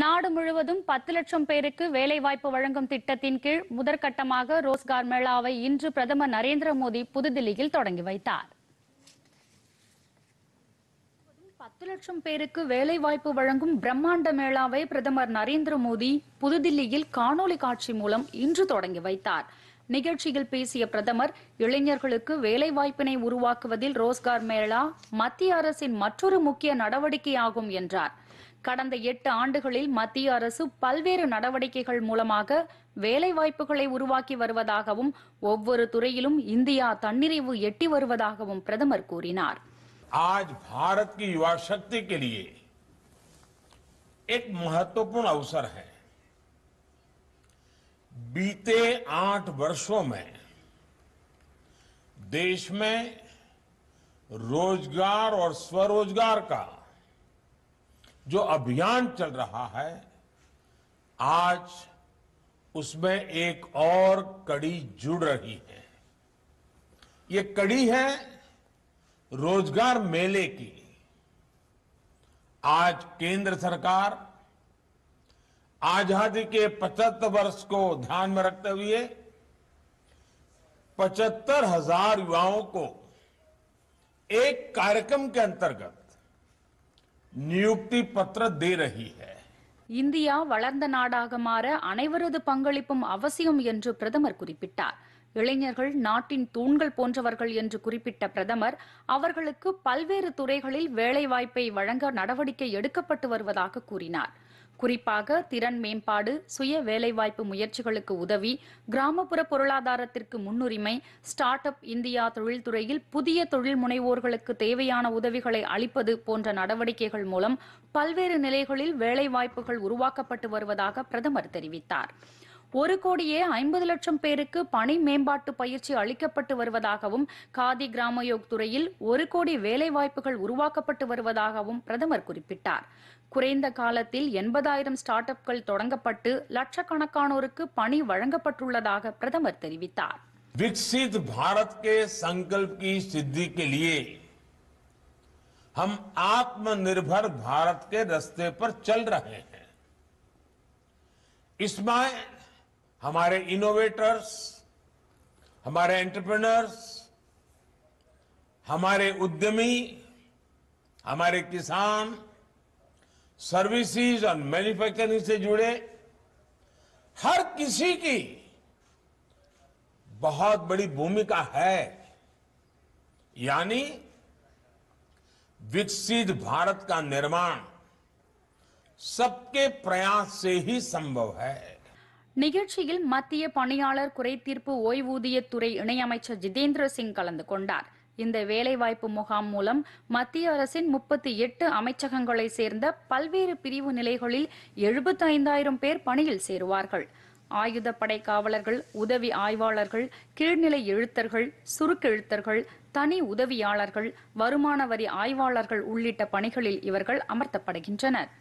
நாடு முழுவதும் பத்து லட்சம் பேருக்கு வேலைவாய்ப்பு வழங்கும் திட்டத்தின் கீழ் முதற்கட்டமாக ரோஸ்கார் மேளாவை இன்று பிரதமர் நரேந்திர மோடி புதுதில்லியில் தொடங்கி வைத்தார் பத்து லட்சம் பேருக்கு வேலைவாய்ப்பு வழங்கும் பிரம்மாண்ட மேளாவை பிரதமர் நரேந்திர மோடி புதுதில்லியில் காணொலி காட்சி மூலம் இன்று தொடங்கி வைத்தார் நிகழ்ச்சியில் பேசிய பிரதமர் இளைஞர்களுக்கு வேலைவாய்ப்பினை உருவாக்குவதில் ரோஸ்கார் மேளா மத்திய அரசின் மற்றொரு முக்கிய நடவடிக்கையாகும் என்றார் கடந்த 8 ஆண்டுகளில் மத்திய அரசு பல்வேறு நடவடிக்கைகள் மூலமாக வேலை வாய்ப்புகளை உருவாக்கி வருவதாகவும் ஒவ்வொரு துறையிலும் இந்தியா தன்னிறைவு எட்டி வருவதாகவும் பிரதமர் கூறினார் आज भारत की युवा शक्ति के लिए एक महत्वपूर्ण अवसर है बीते 8 वर्षों में देश में रोजगार और स्वरोजगार का जो अभियान चल रहा है आज उसमें एक और कड़ी जुड़ रही है ये कड़ी है रोजगार मेले की आज केंद्र सरकार आजादी के 75 वर्ष को ध्यान में रखते हुए पचहत्तर हजार युवाओं को एक कार्यक्रम के अंतर्गत நியுக்தி பத்ர தே ரஹி இந்தியா வளர்ந்த நாடாக மாற அனைவரது பங்களிப்பும் அவசியம் என்று பிரதமர் குறிப்பிட்டார் இளைஞர்கள் நாட்டின் தூண்கள் போன்றவர்கள் என்று குறிப்பிட்ட பிரதமர் அவர்களுக்கு பல்வேறு துறைகளில் வேலைவாய்ப்பை வழங்க நடவடிக்கை எடுக்கப்பட்டு வருவதாக கூறினார் குறிப்பாக திறன் மேம்பாடு சுய வேலைவாய்ப்பு முயற்சிகளுக்கு உதவி கிராமப்புற பொருளாதாரத்திற்கு முன்னுரிமை ஸ்டார்ட் அப் இந்தியா தொழில்துறையில் புதிய தொழில் முனைவோர்களுக்கு தேவையான உதவிகளை அளிப்பது போன்ற நடவடிக்கைகள் மூலம் பல்வேறு நிலைகளில் வேலைவாய்ப்புகள் உருவாக்கப்பட்டு வருவதாக பிரதமர் தெரிவித்தார் ஒரு கோடியே ஐம்பது லட்சம் பேருக்கு பணி மேம்பாட்டு பயிற்சி அளிக்கப்பட்டு வருவதாகவும் காதி கிராமயோக் துறையில் ஒரு கோடி வேலைவாய்ப்புகள் உருவாக்கப்பட்டு வருவதாகவும் பிரதமர் குறிப்பிட்டார் குறைந்த காலத்தில் எண்பதாயிரம் ஸ்டார்ட் அப்கள் தொடங்கப்பட்டு லட்சக்கணக்கானோருக்கு பணி வழங்கப்பட்டுள்ளதாக பிரதமர் தெரிவித்தார் विकसित भारत के संकल्प की सिद्धि के लिए हम आत्मनिर्भर भारत के रास्ते पर चल रहे हैं इसमें हमारे इनोवेटर्स हमारे एंटरप्रेनर्स हमारे उद्यमी हमारे किसान सर्विसेज और मैन्युफैक्चरिंग से जुड़े हर किसी की बहुत बड़ी भूमिका है यानी विकसित भारत का निर्माण सबके प्रयास से ही संभव है நிகழ்ச்சியில் மத்திய பணியாளர் குறைதீர்ப்பு ஓய்வூதியத்துறை இணையமைச்சர் ஜிதேந்திர சிங் கலந்து கொண்டார் இந்த வேலைவாய்ப்பு முகாம் மூலம் மத்திய அரசின் முப்பத்தி எட்டு அமைச்சகங்களை சேர்ந்த பல்வேறு பிரிவு நிலைகளில் எழுபத்தி ஐந்தாயிரம் பேர் பணியில் சேருவார்கள் ஆயுதப்படை காவலர்கள் உதவி ஆய்வாளர்கள் கீழ்நிலை எழுத்தர்கள் சுருக்கெழுத்தர்கள் தனி உதவியாளர்கள் வருமான வரி ஆய்வாளர்கள் உள்ளிட்ட பணிகளில் இவர்கள் அமர்த்தப்படுகின்றனர்